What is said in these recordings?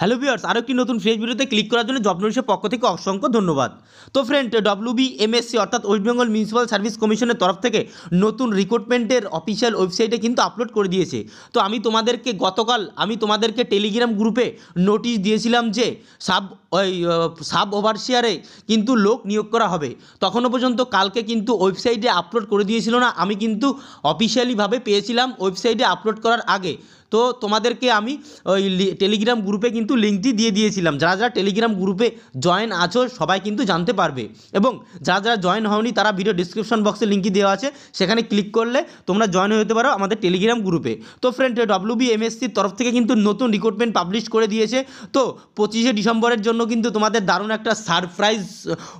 hello viewers আরও একটি নতুন ফ্রেশ ভিডিওতে ক্লিক করার জন্য জব নোটিশের পক্ষ থেকে অসংখ্য ধন্যবাদ তো ফ্রেন্ড বি এমএসসি অর্থাৎ ওয়েস্ট বেঙ্গল মিউনিসিপ্যাল সার্ভিস কমিশনের তরফ থেকে নতুন রিক্রুটমেন্টের অফিসিয়াল ওয়েবসাইটে কিন্তু আপলোড করে দিয়েছে তো আমি তোমাদেরকে গতকাল আমি তোমাদেরকে টেলিগ্রাম গ্রুপে নোটিশ দিয়েছিলাম যে সাব ওই সাব ওভারসিয়ারে কিন্তু লোক নিয়োগ করা হবে তখনও পর্যন্ত কালকে কিন্তু ওয়েবসাইটে আপলোড করে দিয়েছিল না আমি কিন্তু অফিসিয়ালিভাবে পেয়েছিলাম ওয়েবসাইটে আপলোড করার আগে তো তোমাদেরকে আমি ওই টেলিগ্রাম গ্রুপে কিন্তু লিঙ্কটি দিয়ে দিয়েছিলাম যারা যারা টেলিগ্রাম গ্রুপে জয়েন আছো সবাই কিন্তু জানতে পারবে এবং যারা যারা জয়েন হওনি তারা ভিডিও ডিসক্রিপশন বক্সে লিঙ্কটি দেওয়া আছে সেখানে ক্লিক করলে তোমরা জয়েন হতে পারো আমাদের টেলিগ্রাম গ্রুপে তো ফ্রেন্ড ডব্লিউ বি এমএসসির তরফ থেকে কিন্তু নতুন রিক্রুটমেন্ট পাবলিশ করে দিয়েছে তো পঁচিশে ডিসেম্বরের জন্য কিন্তু তোমাদের দারুণ একটা সারপ্রাইজ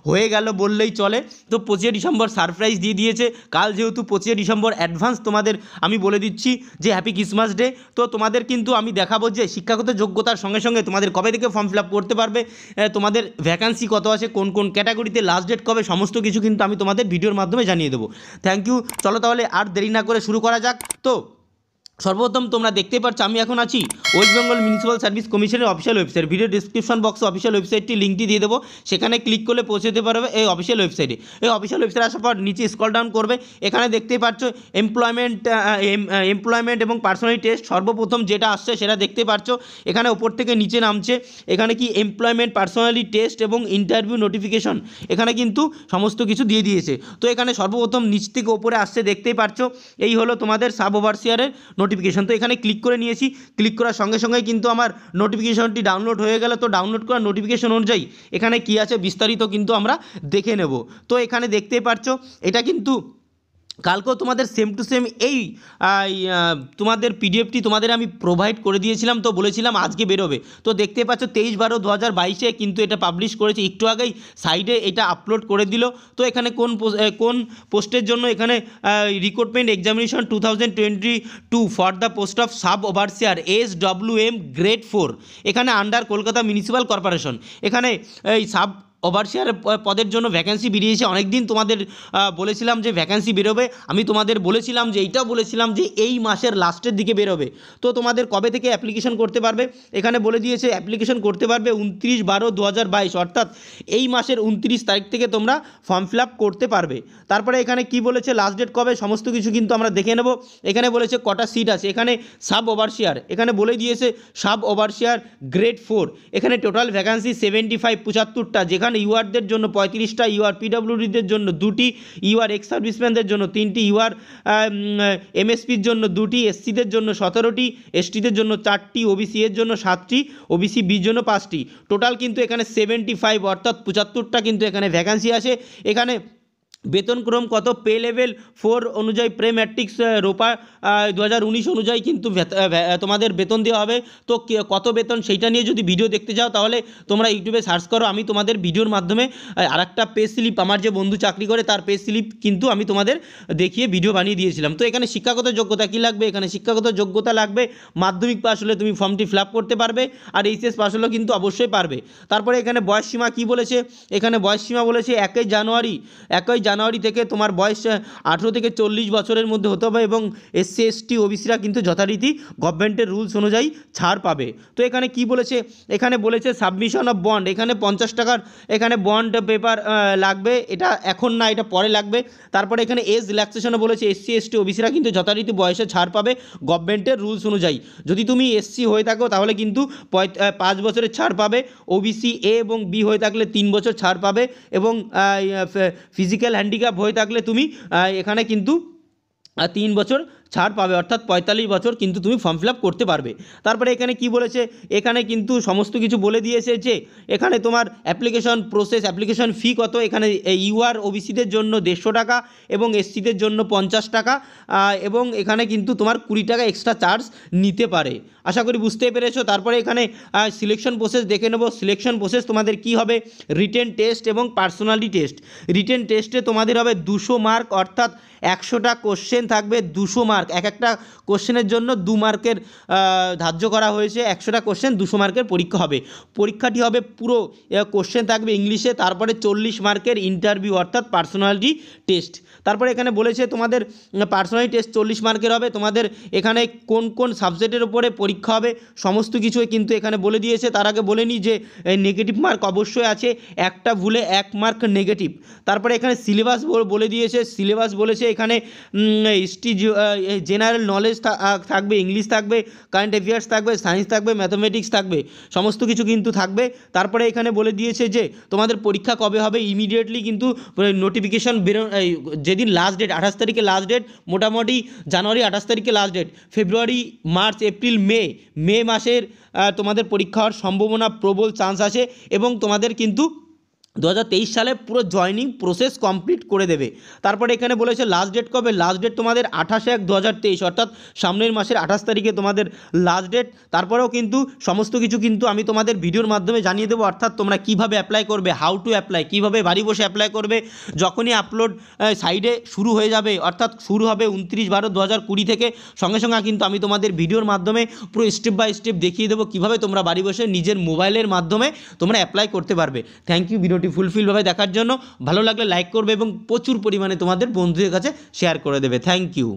হয়ে গেল বললেই চলে তো পঁচিশে ডিসেম্বর সারপ্রাইজ দিয়ে দিয়েছে কাল যেহেতু পঁচিশে ডিসেম্বর অ্যাডভান্স তোমাদের আমি বলে দিচ্ছি যে হ্যাপি ক্রিসমাস ডে তো তোমাদের কিন্তু আমি দেখাবো যে শিক্ষাগত যোগ্যতার সঙ্গে সঙ্গে তোমাদের কবে থেকে ফর্ম ফিল আপ করতে পারবে তোমাদের ভ্যাকান্সি কত আছে কোন কোন ক্যাটাগরিতে লাস্ট ডেট কবে সমস্ত কিছু কিন্তু আমি তোমাদের ভিডিওর মাধ্যমে জানিয়ে দেবো থ্যাংক ইউ চলো তাহলে আর দেরি না করে শুরু করা যাক তো সর্বপ্রথম তোমরা দেখতে পাচ্ছ আমি এখন আছি ওয়েস্ট বেঙ্গল মিউনিসিপ্যাল সার্ভিস কমিশনের official website video description box official ওয়েবসাইটটি লিঙ্কটি দিয়ে দেবো সেখানে ক্লিক করলে পৌঁছে যেতে পারবে এই অফিসিয়াল ওয়েবসাইটে এই অফিসিয়াল ওয়েবসাইট আসার পর নিচে স্কল ডাউন করবে এখানে দেখতে পাচ্ছ এমপ্লয়মেন্ট এমপ্লয়মেন্ট এবং পার্সোনালি টেস্ট সর্বপ্রথম যেটা আসছে সেটা দেখতে পাচ্ছ এখানে ওপর থেকে নিচে নামছে এখানে কি এমপ্লয়মেন্ট পার্সোনালি টেস্ট এবং ইন্টারভিউ নোটিফিকেশন এখানে কিন্তু সমস্ত কিছু দিয়ে দিয়েছে তো এখানে সর্বপ্রথম নিচ থেকে ওপরে আসছে দেখতেই পাচ্ছ এই হলো তোমাদের সাব ওভারসিয়ারের নোটিফিকেশান তো এখানে ক্লিক করে নিয়েছি ক্লিক করার সঙ্গে সঙ্গে কিন্তু আমার নোটিফিকেশানটি ডাউনলোড হয়ে গেলে তো ডাউনলোড করা নোটিফিকেশান অনুযায়ী এখানে কি আছে বিস্তারিত কিন্তু আমরা দেখে নেব তো এখানে দেখতেই পারছো এটা কিন্তু কালকেও তোমাদের সেম টু সেম এই তোমাদের পিডিএফটি তোমাদের আমি প্রোভাইড করে দিয়েছিলাম তো বলেছিলাম আজকে বেরোবে তো দেখতে পাচ্ছ তেইশ বারো দু হাজার বাইশে কিন্তু এটা পাবলিশ করেছে একটু আগেই সাইডে এটা আপলোড করে দিল তো এখানে কোন কোন পোস্টের জন্য এখানে recruitment examination two thousand twenty two for the post of sub overseer S W M grade four এখানে আন্ডার কলকাতা মিউনিসিপ্যাল কর্পোরেশন এখানে এই সাব ওভারসিয়ার পদের জন্য ভ্যাকেন্সি বেরিয়েছে অনেক দিন তোমাদের বলেছিলাম যে ভ্যাকেন্সি বেরোবে আমি তোমাদের বলেছিলাম যে এইটাও বলেছিলাম যে এই মাসের লাস্টের দিকে বেরোবে তো তোমাদের কবে থেকে অ্যাপ্লিকেশন করতে পারবে এখানে বলে দিয়েছে অ্যাপ্লিকেশন করতে পারবে উনত্রিশ বারো দু অর্থাৎ এই মাসের উনত্রিশ তারিখ থেকে তোমরা ফর্ম ফিল করতে পারবে তারপরে এখানে কি বলেছে লাস্ট ডেট কবে সমস্ত কিছু কিন্তু আমরা দেখে নেব এখানে বলেছে কটা সিট আছে এখানে সাব ওভারসিয়ার এখানে বলে দিয়েছে সাব ওভারসিয়ার গ্রেড ফোর এখানে টোটাল ভ্যাকান্সি সেভেন্টি ফাইভ পঁচাত্তরটা যেখানে সেখানে ইউআরদের জন্য পঁয়ত্রিশটা ইউআর পিডাব্লিউডিদের জন্য দুটি ইউআর এক্স সার্ভিসম্যানদের জন্য তিনটি ইউআর এমএসপির জন্য দুটি এসসিদের জন্য সতেরোটি এসটিদের জন্য চারটি ওবিসি এর জন্য সাতটি ওবিসি বির জন্য পাঁচটি টোটাল কিন্তু এখানে সেভেন্টি ফাইভ অর্থাৎ পঁচাত্তরটা কিন্তু এখানে ভ্যাকান্সি আছে এখানে বেতনক্রম কত পে লেভেল ফোর অনুযায়ী প্রে ম্যাট্রিক্স রোপা দু অনুযায়ী কিন্তু তোমাদের বেতন দেওয়া হবে তো কত বেতন সেইটা নিয়ে যদি ভিডিও দেখতে চাও তাহলে তোমরা ইউটিউবে সার্চ করো আমি তোমাদের ভিডিওর মাধ্যমে আর একটা পে স্লিপ আমার যে বন্ধু চাকরি করে তার পে স্লিপ কিন্তু আমি তোমাদের দেখিয়ে ভিডিও বানিয়ে দিয়েছিলাম তো এখানে শিক্ষাগত যোগ্যতা কী লাগবে এখানে শিক্ষাগত যোগ্যতা লাগবে মাধ্যমিক পাস হলে তুমি ফর্মটি ফিল করতে পারবে আর এইচএস পাস হলেও কিন্তু অবশ্যই পারবে তারপরে এখানে বয়সসীমা কি বলেছে এখানে বয়সসীমা বলেছে একই জানুয়ারি একই জানুয়ারি থেকে তোমার বয়স আঠেরো থেকে চল্লিশ বছরের মধ্যে হতে হবে এবং এসসি এসটি ওবিসিরা কিন্তু যথারীতি গভর্নমেন্টের রুলস অনুযায়ী ছাড় পাবে তো এখানে কি বলেছে এখানে বলেছে সাবমিশন অফ বন্ড এখানে পঞ্চাশ টাকার এখানে বন্ড পেপার লাগবে এটা এখন না এটা পরে লাগবে তারপরে এখানে এজ রিল্যাক্সেশনে বলেছে এসসি এসটি ওবিসিরা কিন্তু যথারীতি বয়সে ছাড় পাবে গভর্নমেন্টের রুলস অনুযায়ী যদি তুমি এসসি হয়ে থাকো তাহলে কিন্তু পাঁচ বছরের ছাড় পাবে ওবিসি এ এবং বি হয়ে থাকলে তিন বছর ছাড় পাবে এবং ফিজিক্যাল হ্যান্ডিক্যাপ হয়ে থাকলে তুমি এখানে কিন্তু তিন বছর ছাড় পাবে অর্থাৎ পঁয়তাল্লিশ বছর কিন্তু তুমি ফর্ম ফিল করতে পারবে তারপরে এখানে কি বলেছে এখানে কিন্তু সমস্ত কিছু বলে দিয়েছে যে এখানে তোমার অ্যাপ্লিকেশন প্রসেস অ্যাপ্লিকেশন ফি কত এখানে ইউআর ওবিসিদের জন্য দেড়শো টাকা এবং এসসিদের জন্য পঞ্চাশ টাকা এবং এখানে কিন্তু তোমার কুড়ি টাকা এক্সট্রা চার্জ নিতে পারে আশা করি বুঝতে পেরেছো তারপরে এখানে সিলেকশন প্রসেস দেখে নেবো সিলেকশন প্রসেস তোমাদের কি হবে রিটেন টেস্ট এবং পার্সোনালিটি টেস্ট রিটেন টেস্টে তোমাদের হবে দুশো মার্ক অর্থাৎ একশোটা কোশ্চেন থাকবে দুশো মার্ক মার্ক এক একটা কোশ্চেনের জন্য দু মার্কের ধার্য করা হয়েছে একশোটা কোশ্চেন দুশো মার্কের পরীক্ষা হবে পরীক্ষাটি হবে পুরো কোশ্চেন থাকবে ইংলিশে তারপরে চল্লিশ মার্কের ইন্টারভিউ অর্থাৎ পার্সোনালিটি টেস্ট তারপরে এখানে বলেছে তোমাদের পার্সোনালিটি টেস্ট চল্লিশ মার্কের হবে তোমাদের এখানে কোন কোন সাবজেক্টের উপরে পরীক্ষা হবে সমস্ত কিছু কিন্তু এখানে বলে দিয়েছে তার আগে বলে নিই যে নেগেটিভ মার্ক অবশ্যই আছে একটা ভুলে এক মার্ক নেগেটিভ তারপরে এখানে সিলেবাস বলে দিয়েছে সিলেবাস বলেছে এখানে হিস্ট্রি জেনারেল নলেজ থাকবে ইংলিশ থাকবে কারেন্ট অ্যাফেয়ার্স থাকবে সায়েন্স থাকবে ম্যাথামেটিক্স থাকবে সমস্ত কিছু কিন্তু থাকবে তারপরে এখানে বলে দিয়েছে যে তোমাদের পরীক্ষা কবে হবে ইমিডিয়েটলি কিন্তু নোটিফিকেশান মানে বেরো যেদিন লাস্ট ডেট আঠাশ তারিখে লাস্ট ডেট মোটামুটি জানুয়ারি আঠাশ তারিখে last date February March April May May মাসের তোমাদের পরীক্ষা হওয়ার সম্ভাবনা প্রবল চান্স আছে এবং তোমাদের কিন্তু দু সালে পুরো জয়নিং প্রসেস কমপ্লিট করে দেবে তারপরে এখানে বলেছে লাস্ট ডেট কবে লাস্ট ডেট তোমাদের আঠাশে এক দু অর্থাৎ সামনের মাসের আঠাশ তারিখে তোমাদের লাস্ট ডেট তারপরেও কিন্তু সমস্ত কিছু কিন্তু আমি তোমাদের ভিডিওর মাধ্যমে জানিয়ে দেবো অর্থাৎ তোমরা কিভাবে অ্যাপ্লাই করবে হাউ টু অ্যাপ্লাই কীভাবে বাড়ি বসে অ্যাপ্লাই করবে যখনই আপলোড সাইডে শুরু হয়ে যাবে অর্থাৎ শুরু হবে উনত্রিশ বারো দু থেকে সঙ্গে সঙ্গে কিন্তু আমি তোমাদের ভিডিওর মাধ্যমে পুরো স্টেপ বাই স্টেপ দেখিয়ে দেবো কীভাবে তোমরা বাড়ি বসে নিজের মোবাইলের মাধ্যমে তোমরা অ্যাপ্লাই করতে পারবে থ্যাংক ইউ ভিডিও ভিডিওটি ফুলফিলভাবে দেখার জন্য ভালো লাগলে লাইক করবে এবং প্রচুর পরিমাণে তোমাদের বন্ধুদের কাছে শেয়ার করে দেবে থ্যাংক ইউ